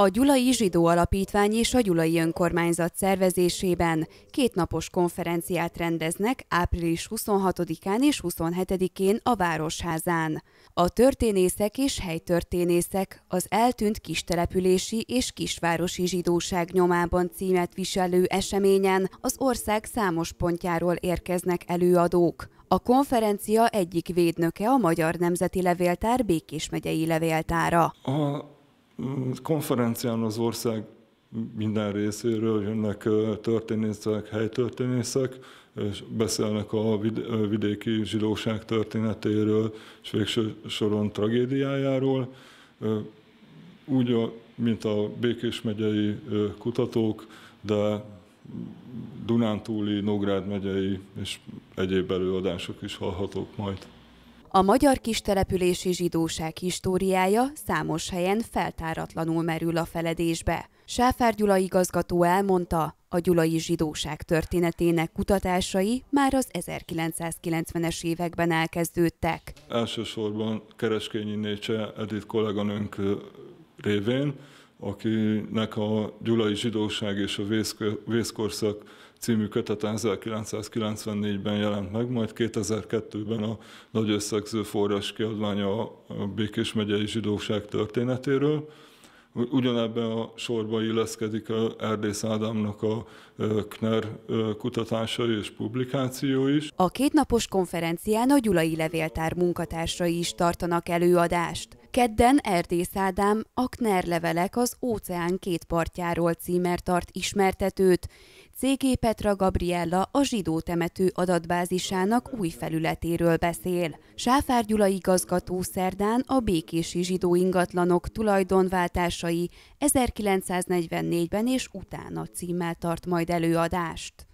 A Gyulai Zsidó Alapítvány és a Gyulai Önkormányzat szervezésében két napos konferenciát rendeznek április 26-án és 27-én a Városházán. A történészek és helytörténészek az eltűnt kistelepülési és kisvárosi zsidóság nyomában címet viselő eseményen az ország számos pontjáról érkeznek előadók. A konferencia egyik védnöke a Magyar Nemzeti Levéltár Békés megyei levéltára. A Mm, konferencián az ország minden részéről jönnek történészek, helytörténészek, és beszélnek a vidéki zsidóság történetéről, és végső soron tragédiájáról. Úgy, mint a Békés megyei kutatók, de Dunántúli, Nógrád megyei és egyéb előadások is hallhatók majd. A magyar kistelepülési zsidóság históriája számos helyen feltáratlanul merül a feledésbe. Sáfár Gyula igazgató elmondta, a gyulai zsidóság történetének kutatásai már az 1990-es években elkezdődtek. Elsősorban Kereskényi Nécse Edith kolléganőnk révén akinek a Gyulai Zsidóság és a Vészkorszak című kötete 1994-ben jelent meg, majd 2002-ben a nagy összegző forrás kiadványa a Békés megyei zsidóság történetéről. Ugyanebben a sorba illeszkedik a Erdész Ádámnak a KNER kutatásai és publikáció is. A kétnapos konferencián a Gyulai Levéltár munkatársai is tartanak előadást. Kedden Erdész Ádám a levelek az óceán két partjáról címer tart ismertetőt. Cégé Petra Gabriella a zsidó temető adatbázisának új felületéről beszél. Sáfár Gyula igazgató szerdán a békési zsidó ingatlanok tulajdonváltásai 1944-ben és utána címmel tart majd előadást.